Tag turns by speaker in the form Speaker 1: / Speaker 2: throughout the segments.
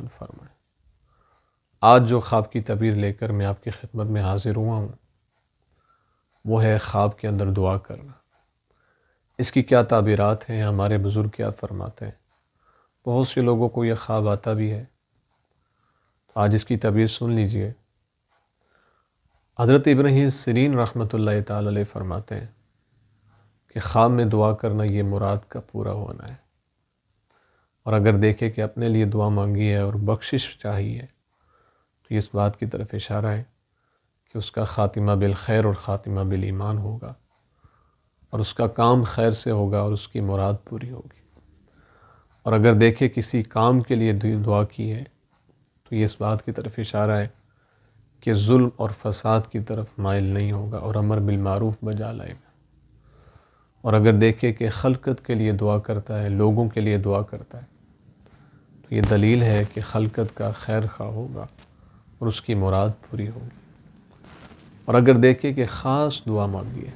Speaker 1: मेहरबान फरमाएं आज जो ख्वाब की तबीर लेकर मैं आपकी खिदमत में हाजिर हुआ हूँ वो है ख्वाब के अंदर दुआ करना इसकी क्या ताबीरات हैं हमारे बुज़ुर्ग क्या फरमाते हैं बहुत से लोगों को यह ख्वाब आता भी है तो आज इसकी तबीर सुन लीजिए हज़रत इब्राहिम सरीन रहमत ला फरमाते हैं कि ख्वाब में दुआ करना ये मुराद का पूरा होना है और अगर देखे कि अपने लिए दुआ मांगी है और बख्शिश चाहिए तो इस बात की तरफ इशारा है कि उसका ख़ातिमा बिल खैर और ख़ातिमा बिल ईमान होगा और उसका काम खैर से होगा और उसकी मुराद पूरी होगी और अगर देखे किसी काम के लिए दुआ की है तो ये इस बात की तरफ इशारा है कि जुल्म और फसाद की तरफ माइल नहीं होगा और अमर बिलमारूफ बजा लाएगा और अगर देखे कि खलकत के लिए दुआ करता है लोगों के लिए दुआ करता है तो ये दलील है कि खलकत का खैर खा होगा और उसकी मुराद पूरी होगी और अगर देखिए कि ख़ास दुआ मांगिए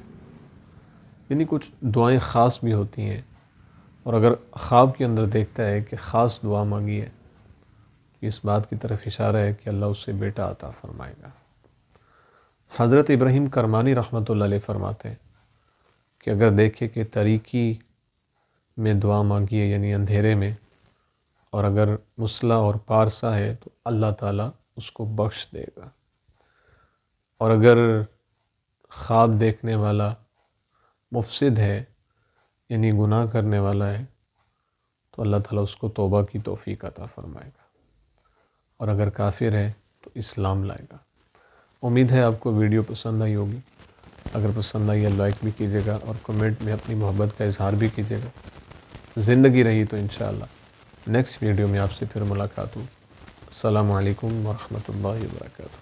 Speaker 1: यानी कुछ दुआएं ख़ास भी होती हैं और अगर ख्वाब के अंदर देखता है कि ख़ास दुआ मांगिए तो इस बात की तरफ इशारा है कि अल्लाह उससे बेटा आता फरमाएगा हज़रत इब्राहिम करमानी रहमत ला फरमाते हैं कि अगर देखे कि तरीकी में दुआ मांगिए यानी अंधेरे में और अगर मुसला और पारसा है तो अल्लाह ताला उसको बख्श देगा और अगर ख्वाब देखने वाला मुफसद है यानी गुनाह करने वाला है तो अल्लाह ताला उसको तोबा की तोफ़ी अता फ़रमाएगा और अगर काफिर है तो इस्लाम लाएगा उम्मीद है आपको वीडियो पसंद आई होगी अगर पसंद आई है लाइक भी कीजिएगा और कमेंट में अपनी मोहब्बत का इजहार भी कीजिएगा ज़िंदगी रही तो इन नेक्स्ट वीडियो में आपसे फिर मुलाकात होगी अल्लाम वरहमल वर्का